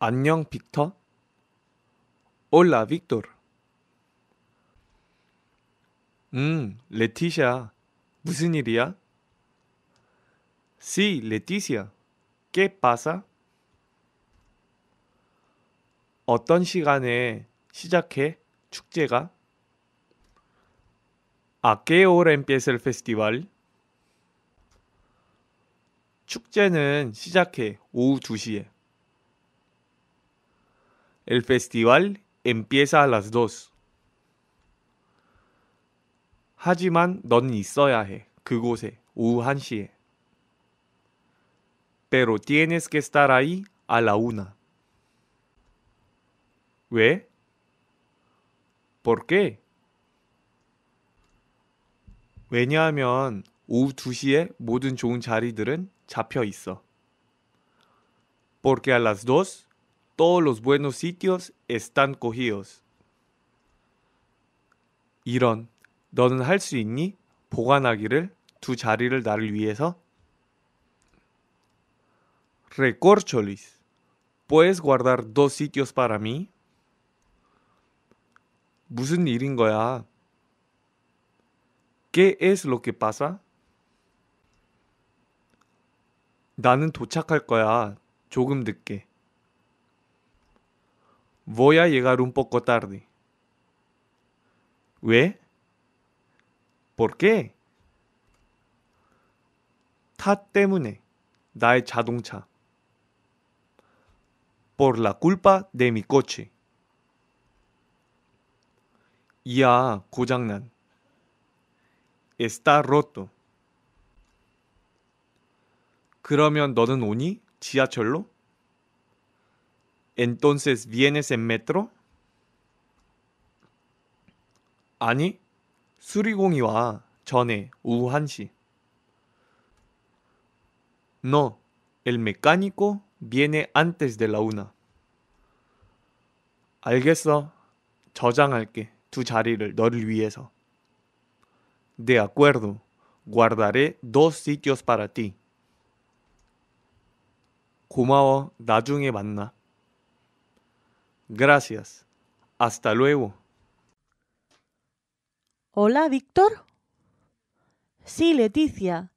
안녕 빅터. Hola Víctor. 음, 레티샤. 무슨 일이야? Sí, Leticia. ¿Qué pasa? 어떤 시간에 시작해? 축제가? ¿A qué hora empieza el festival? 축제는 시작해. 오후 2시에. El festival empieza a las 2. 하지만 넌 있어야 해. 그곳에 오후 1시에. Pero tienes que estar ahí a la una. 왜? ¿Por qué? 왜냐하면 오후 2시에 모든 좋은 자리들은 잡혀 있어. Porque a las 2 todos los buenos sitios están cogidos. 이런, 너는 할 수 있니? 보관하기를 두 자리를 나를 위해서? Recorcholis, ¿puedes guardar dos sitios para mí? 무슨 일인 거야? ¿Qué es lo que pasa? 나는 도착할 거야. 조금 늦게. voy a llegar un poco tarde. 왜? ¿Por qué? 타 때문에 나의 자동차. Por la culpa de mi coche. 이야, 고장난. Está roto. 그러면 너는 오니? 지하철로? Entonces, ¿vienes en metro? 아니, 수리공이 와 전에 오후 1시. No, el mecánico viene antes de la una. 알겠어. 저장할게. 두 자리를 너를 위해서. De acuerdo. Guardaré dos sitios para ti. 고마워. 나중에 만나. Gracias. Hasta luego. Hola, Víctor. Sí, Leticia.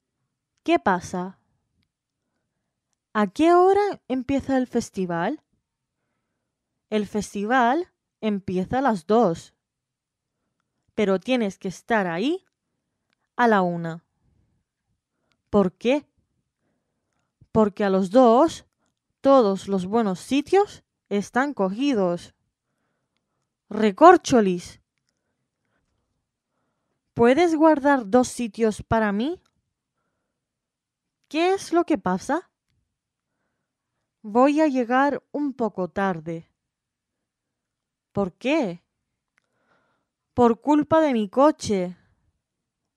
¿Qué pasa? ¿A qué hora empieza el festival? El festival empieza a las dos, pero tienes que estar ahí a la una. ¿Por qué? Porque a los dos todos los buenos sitios están cogidos. Recorcholis. ¿Puedes guardar dos sitios para mí? ¿Qué es lo que pasa? Voy a llegar un poco tarde. ¿Por qué? Por culpa de mi coche.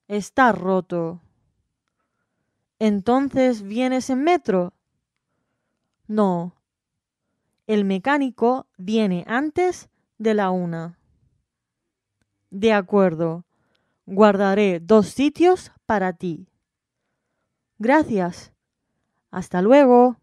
Está roto. Entonces vienes en metro. No, el mecánico viene antes de la una. De acuerdo. Guardaré dos sitios para ti. Gracias. Hasta luego.